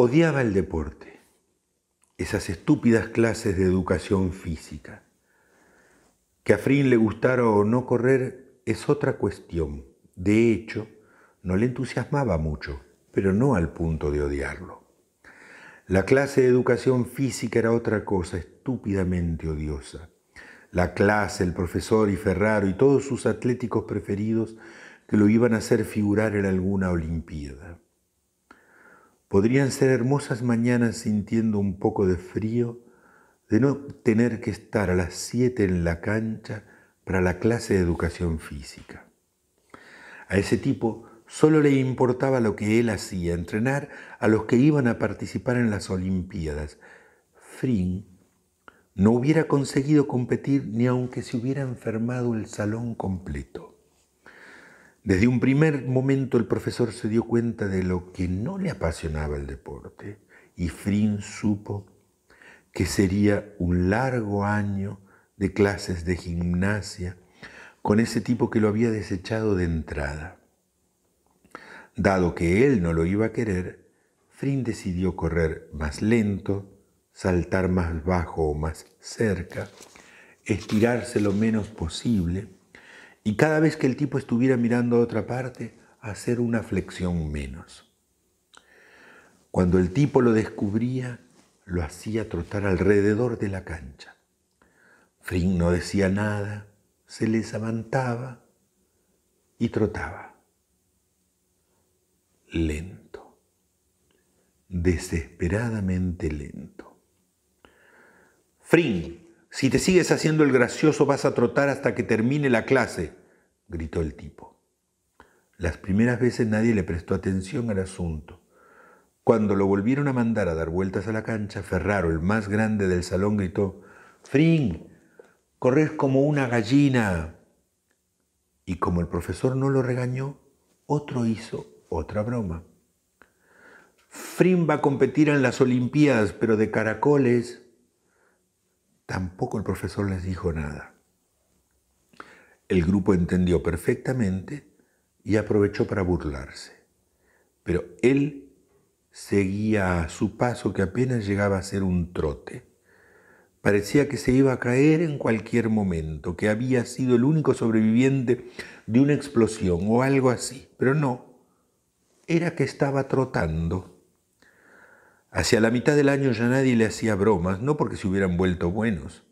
Odiaba el deporte, esas estúpidas clases de educación física. Que a Frin le gustara o no correr es otra cuestión. De hecho, no le entusiasmaba mucho, pero no al punto de odiarlo. La clase de educación física era otra cosa estúpidamente odiosa. La clase, el profesor y Ferraro y todos sus atléticos preferidos que lo iban a hacer figurar en alguna olimpiada. Podrían ser hermosas mañanas sintiendo un poco de frío, de no tener que estar a las 7 en la cancha para la clase de educación física. A ese tipo solo le importaba lo que él hacía, entrenar a los que iban a participar en las Olimpiadas. Fring no hubiera conseguido competir ni aunque se hubiera enfermado el salón completo. Desde un primer momento el profesor se dio cuenta de lo que no le apasionaba el deporte y Frin supo que sería un largo año de clases de gimnasia con ese tipo que lo había desechado de entrada. Dado que él no lo iba a querer, Frin decidió correr más lento, saltar más bajo o más cerca, estirarse lo menos posible y cada vez que el tipo estuviera mirando a otra parte, hacer una flexión menos. Cuando el tipo lo descubría, lo hacía trotar alrededor de la cancha. Fring no decía nada, se les amantaba y trotaba. Lento, desesperadamente lento. Fring si te sigues haciendo el gracioso vas a trotar hasta que termine la clase, gritó el tipo. Las primeras veces nadie le prestó atención al asunto. Cuando lo volvieron a mandar a dar vueltas a la cancha, Ferraro, el más grande del salón, gritó, "Fring, corres como una gallina. Y como el profesor no lo regañó, otro hizo otra broma. "Frim va a competir en las Olimpiadas, pero de caracoles. Tampoco el profesor les dijo nada. El grupo entendió perfectamente y aprovechó para burlarse. Pero él seguía a su paso que apenas llegaba a ser un trote. Parecía que se iba a caer en cualquier momento, que había sido el único sobreviviente de una explosión o algo así, pero no, era que estaba trotando. Hacia la mitad del año ya nadie le hacía bromas, no porque se hubieran vuelto buenos,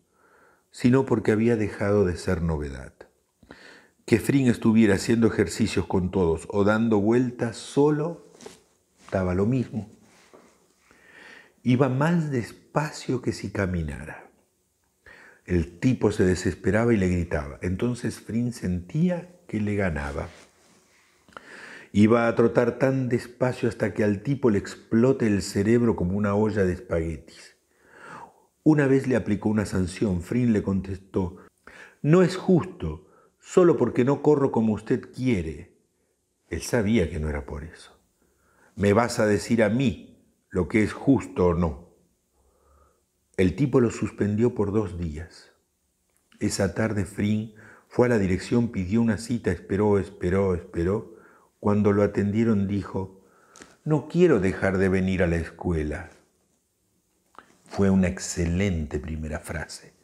sino porque había dejado de ser novedad. Que Frin estuviera haciendo ejercicios con todos o dando vueltas solo, daba lo mismo. Iba más despacio que si caminara. El tipo se desesperaba y le gritaba. Entonces Frin sentía que le ganaba. Iba a trotar tan despacio hasta que al tipo le explote el cerebro como una olla de espaguetis. Una vez le aplicó una sanción. Frin le contestó, no es justo, solo porque no corro como usted quiere. Él sabía que no era por eso. Me vas a decir a mí lo que es justo o no. El tipo lo suspendió por dos días. Esa tarde Frin fue a la dirección, pidió una cita, esperó, esperó, esperó cuando lo atendieron dijo, no quiero dejar de venir a la escuela. Fue una excelente primera frase,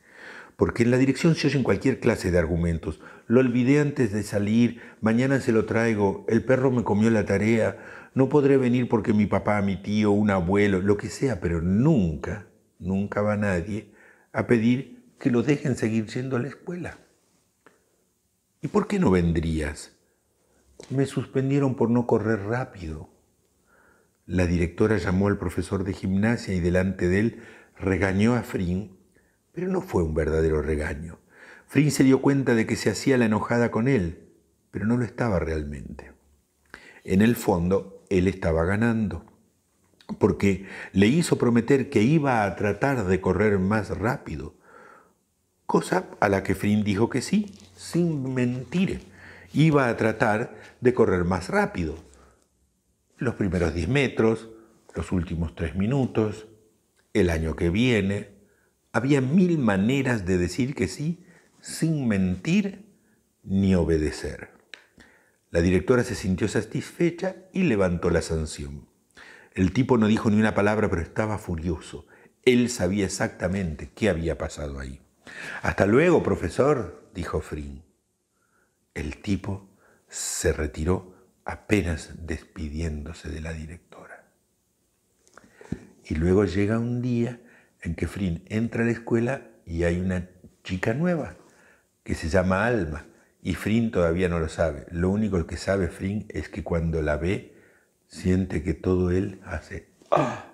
porque en la dirección se oyen cualquier clase de argumentos. Lo olvidé antes de salir, mañana se lo traigo, el perro me comió la tarea, no podré venir porque mi papá, mi tío, un abuelo, lo que sea, pero nunca, nunca va nadie a pedir que lo dejen seguir yendo a la escuela. ¿Y por qué no vendrías? Me suspendieron por no correr rápido. La directora llamó al profesor de gimnasia y delante de él regañó a Frin, pero no fue un verdadero regaño. Frin se dio cuenta de que se hacía la enojada con él, pero no lo estaba realmente. En el fondo, él estaba ganando, porque le hizo prometer que iba a tratar de correr más rápido, cosa a la que Frin dijo que sí, sin mentir iba a tratar de correr más rápido. Los primeros 10 metros, los últimos 3 minutos, el año que viene. Había mil maneras de decir que sí sin mentir ni obedecer. La directora se sintió satisfecha y levantó la sanción. El tipo no dijo ni una palabra, pero estaba furioso. Él sabía exactamente qué había pasado ahí. Hasta luego, profesor, dijo Frink. El tipo se retiró apenas despidiéndose de la directora. Y luego llega un día en que Frin entra a la escuela y hay una chica nueva que se llama Alma y Frin todavía no lo sabe. Lo único que sabe Frin es que cuando la ve siente que todo él hace ¡ah!